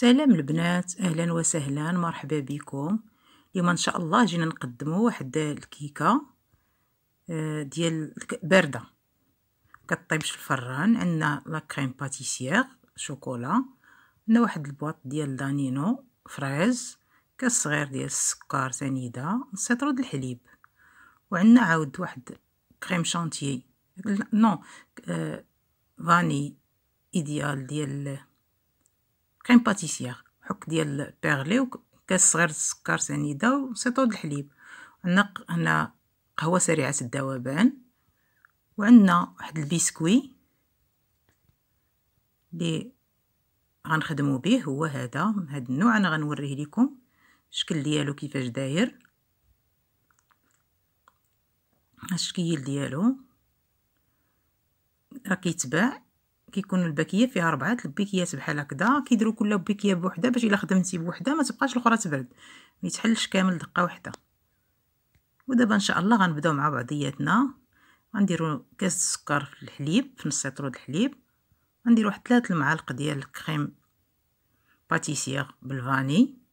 سلام البنات اهلا وسهلا مرحبا بكم اليوم ان شاء الله جينا نقدموا واحد الكيكه آه، ديال بارده كطيبش في الفران عندنا لا كريم باتيسيير شوكولا عندنا واحد البواط ديال دانينو فريز كاس صغير ديال السكر سنيده نص د الحليب وعندنا عاود واحد كريم شانتيي نو آه، فاني ايديال ديال كريم باتيسيير حك ديال بيرلي وكاس صغير السكر سنيده وسيطو الحليب عندنا هنا قهوه سريعه الذوبان وعندنا واحد البسكوي لي غنخدمو به هو هذا هاد النوع انا غنوريه لكم الشكل ديالو كيفاش داير الشكل ديالو راه كيتباع كيكون الباكيه فيها ربعات البيكيات بحال هكذا كيديروا كل بكيه بوحده باش الا خدمتي بوحده ما تبقاش الاخرى تبرد ما يتحلش كامل دقه وحده ودابا ان شاء الله غنبداو مع بعضياتنا غنديروا كاس السكر في الحليب في نص سيطرو الحليب غندير واحد 3 المعالق ديال الكريم باتيسير بالفاني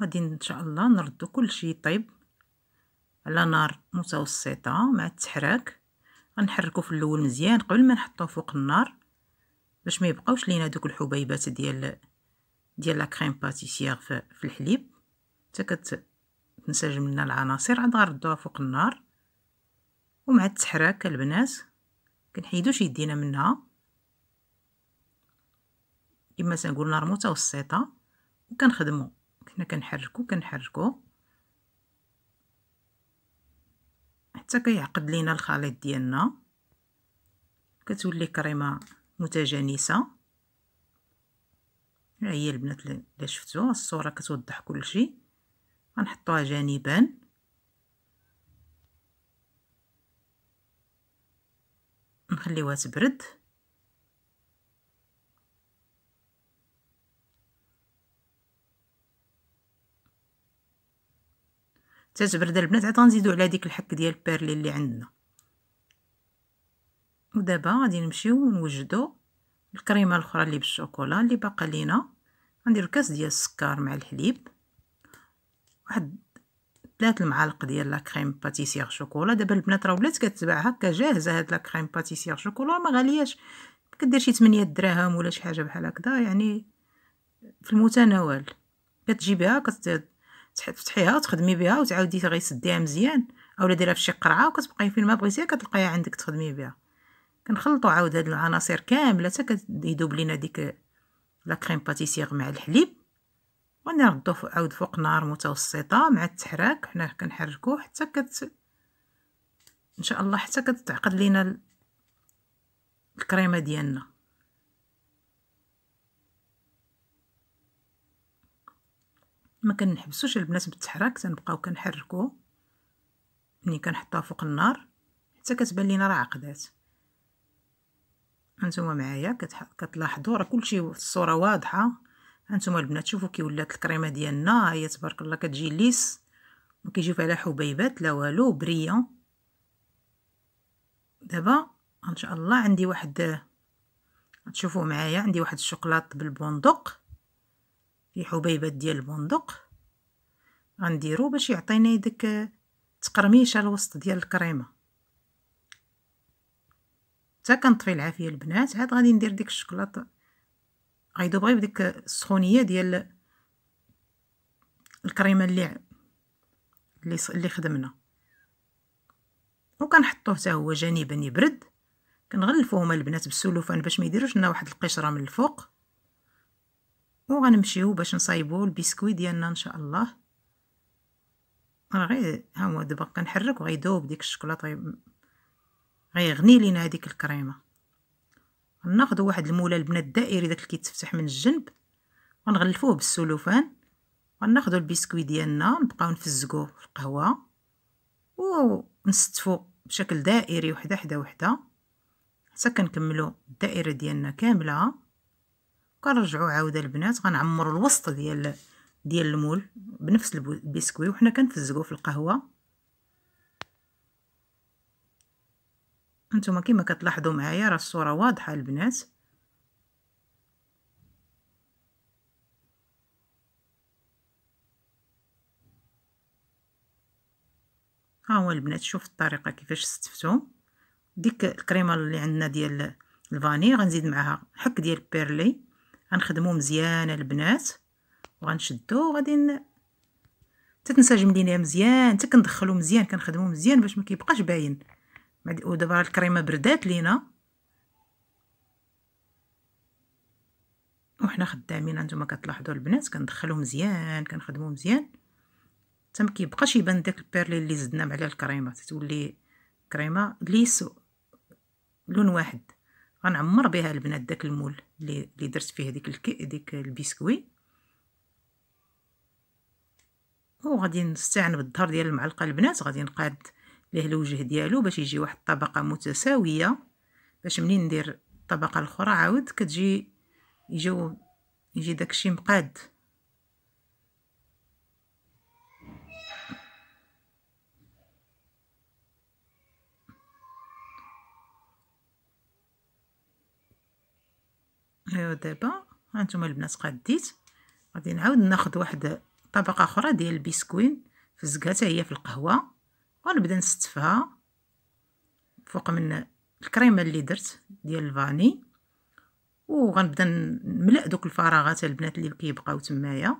وغادي ان شاء الله نردو كل شيء يطيب على نار متوسطه مع التحراك غنحركو في الاول مزيان قبل ما نحطوه فوق النار باش ما يبقاوش لينا دوك الحبيبات ديال ديال لا كريم باتيسيير في الحليب حتى كتنسجم لنا العناصر عاد غنردوها فوق النار ومع التحراك البنات كنحيدوش يدينا منها كما تنقول نار متوسطه وكنخدمو حنا كنحركو كنحركو حتى كيعقد لينا الخليط ديالنا كتولي كريمه متجانسه ها هي البنات اللي شفتو الصوره كتوضح كلشي غنحطوها جانبا نخليوها تبرد تتبرد البنات عاد غنزيدو على ديك الحك ديال بيرلي اللي عندنا ودابا غادي نمشيو نوجدو الكريمه الاخرى اللي بالشوكولا اللي باقا لينا غنديرو كاس ديال السكر مع الحليب واحد ثلاث المعالق ديال لا كريم باتيسير شوكولا دابا البنات راه ولات كتباع هكا جاهزه هاد لا كريم باتيسير شوكولا ما غالياش كدير شي 8 دراهم ولا شي حاجه بحال هكذا يعني في المتناول بها كت تفتحيها وتخدمي بها وتعاودي غير سديها مزيان اولا ديرها في شي قرعه وكتبقاي فين ما بغيتيها كتلقايها عندك تخدمي بها كنخلطوا عاود هاد العناصر كامله حتى كيذوب لينا ديك لا كريم باتيسير مع الحليب ونردو عاود فوق نار متوسطه مع التحراك حنا كنحركو حتى كت ان شاء الله حتى كتعقد لينا الكريمه ديالنا ما كنحبسوش البنات بالتحراك تنبقاو كنحركو ملي كنحطها فوق النار حتى كتبان لينا راه عقدات هانتوما معايا كتح... كتلاحظوا راه كلشي في الصوره واضحه هانتوما البنات شوفوا كي ولات الكريمه ديالنا هي تبارك الله كتجي ليس ما كيجيو فيها لا حبيبات لا والو بريون دابا ان شاء الله عندي واحد تشوفوا معايا عندي واحد الشوكولاط بالبندق الحبيبات ديال البندق غنديرو باش يعطينا ديك تقرميشه الوسط ديال الكريمه حتى كنطفي العافيه البنات عاد غادي ندير ديك الشكلاط غيدوب غير بديك السخونيه ديال الكريمه اللي اللي اللي خدمنا وكنحطوه حتى هو جانبا يبرد كنغلفوهم البنات بالسلوفان باش ما يديروش لنا واحد القشره من الفوق وغنمشيو باش نصايبو البسكوي ديالنا ان شاء الله راه غير ها هو دابا كنحرك وغيدوب ديك الشكلاطه غيغني لينا هذيك الكريمه ناخذ واحد المولى البنات الدائري داك اللي كيتفتح من الجنب غنغلفوه بالسلوفان غناخذ البسكوي ديالنا نبقاو نفزقوه في القهوه ونستفو بشكل دائري وحده حدا وحده حتى كنكملو الدائره ديالنا كامله كنرجعوا عاوده البنات غنعمروا الوسط ديال ديال المول بنفس البسكوي وحنا كنفزقوه في القهوه انتما كما كتلاحظوا معايا راه الصوره واضحه البنات ها هو البنات شوف الطريقه كيفاش ستفتو ديك الكريمه اللي عندنا ديال الفاني غنزيد معاها حك ديال بيرلي غنخدمو مزيان البنات وغنشدو وغادي تتنسجم لينا مزيان حتى كندخلو مزيان كنخدمو مزيان باش ما كيبقاش باين ودابا الكريمه بردات لينا وحنا خدامين انتما كتلاحظوا البنات كندخلو مزيان كنخدمو مزيان حتى ما كيبقاش يبان داك البيرلي اللي زدنا على الكريمه تتولي كريمه ليسو لون واحد غنعمر بها البنات داك المول اللي اللي درت فيه ديك الكي ديك البسكوي وغادي نستعن بالظهر ديال المعلقه البنات غادي نقاد ليه الوجه ديالو باش يجي واحد الطبقه متساويه باش منين ندير الطبقه الاخرى عاود كتجي يجيو يجي داكشي مقاد ايوا دابا هانتوما البنات قديت غادي نعاود ناخد واحد طبقه اخرى ديال البسكوين فزقاتها هي في القهوه ونبدا نستفها فوق من الكريمه اللي درت ديال الفاني وغنبدا نملا دوك الفراغات البنات اللي كيبقاو تمايا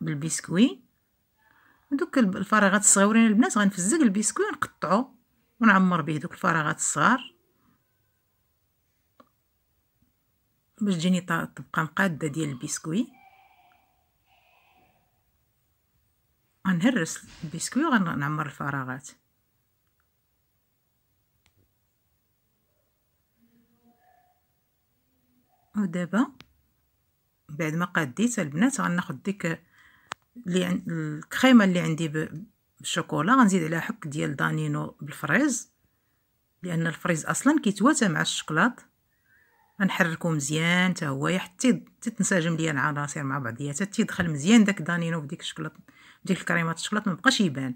بالبسكوي دوك الفراغات الصغيرين البنات غنفزق البسكوي نقطعو ونعمر به دوك الفراغات الصغار باش تجيني طبقه مقاده ديال البسكوي غنهرس البسكوي وغنعمر الفراغات ودابا بعد ما قديت البنات غناخد ديك اللي الكريمه اللي عندي بالشوكولا غنزيد عليها حك ديال دانينو بالفريز لان الفريز اصلا كيتواتى مع الشكلاط غنحركو مزيان حتى هو حتى تتنسجم ليا العناصر مع بعضياتها تيدخل مزيان داك دانينو بديك الشكلاط ديك الكريمه الشكلاط مبقاش يبان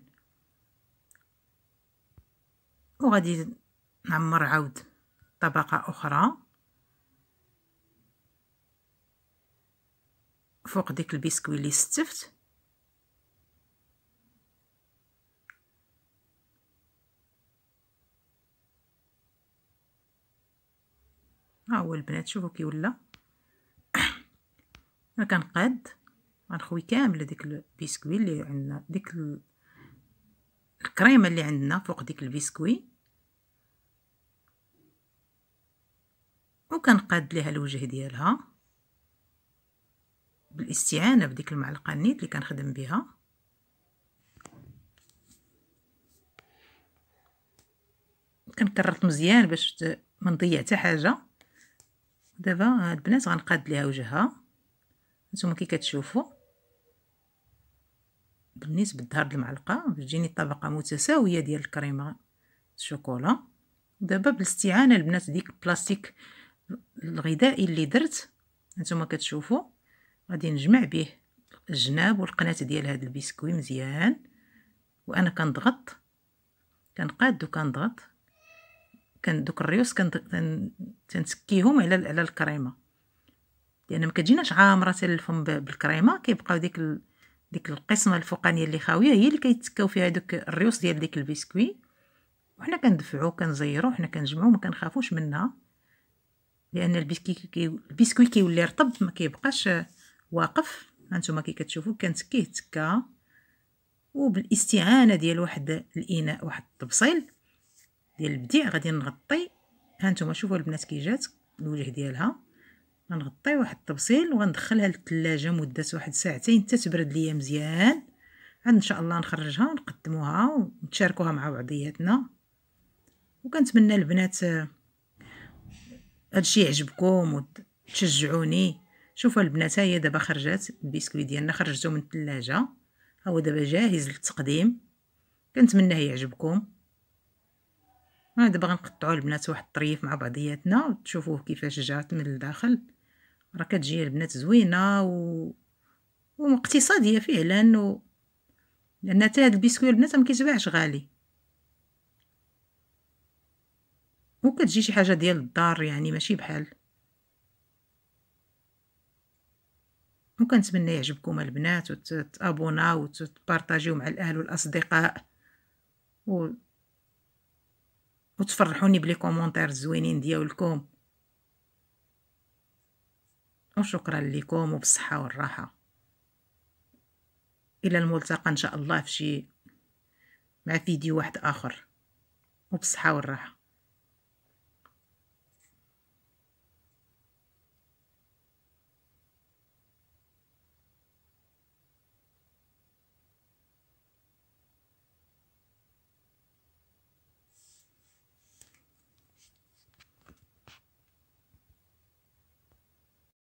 وغادي نعمر عاود طبقه اخرى فوق ديك البسكوي اللي استفت ها هو البنات شوفوا كي ولا انا كنقاد غنخوي كامل ديك البسكوي اللي عندنا ديك الكريمه اللي عندنا فوق ديك البسكوي وكنقاد ليها الوجه ديالها بالاستعانه بديك المعلقه النيت اللي كنخدم بها كنكرط مزيان باش ما نضيع حتى حاجه دابا هاد البنات غنقاد ليها وجهها نتوما كي كتشوفوا بالنسبه لظهر المعلقه باش تجيني طبقه متساويه ديال الكريمه الشوكولا دابا بالاستعانه البنات ديك البلاستيك الغذائي اللي درت نتوما كتشوفوا غادي نجمع به الجناب والقناه ديال هاد البسكوي مزيان وانا كنضغط كنقاد وكنضغط كان دوك الريوس تنسكيهم على على الكريمه لان يعني ما كتجيناش عامره حتى الفم بالكريمه كيبقاو ديك ال... ديك القسمه الفوقانيه اللي خاويه هي اللي كيتكاو فيها دوك الريوس ديال ديك البسكوي وحنا كندفعو كنزيرو حنا كنجمعو ما كنخافوش منها لان البسكوي كي البسكوي كيولي رطب ما كيبقاش واقف هانتوما كي كتشوفو كنتكيه تكا وبالاستعانه ديال واحد الاناء واحد الطبصيل ديال البديع غادي نغطي هانتوما شوفوا البنات كي جات الوجه ديالها غنغطي واحد الطبسيل وغندخلها للثلاجه مده واحد ساعتين حتى تبرد ليا مزيان عاد ان شاء الله نخرجها ونقدموها ونتشاركوها مع بعضياتنا وكنتمنى البنات هادشي يعجبكم وتشجعوني شوفوا البنات ها هي دابا خرجات البسكويت ديالنا خرجته من الثلاجه هو دابا جاهز للتقديم كنتمناه يعجبكم انا آه، دابا غنقطعو البنات واحد الطريف مع بعضياتنا تشوفوه كيفاش جات من الداخل راه كتجي البنات زوينه و ومقتصاديه فعلا و... لان حتى هاد البسكوي البنات ما كيتباعش غالي وكتجي شي حاجه ديال الدار يعني ماشي بحال وكنتمنى يعجبكم البنات وتابوناو وتبارطاجيو مع الاهل والاصدقاء و وتفرحوني بلي كومونتير زوينين ديالكم وشكرا لكم وبالصحة والراحة إلى الملتقى إن شاء الله في شي مع فيديو واحد آخر وبالصحة والراحة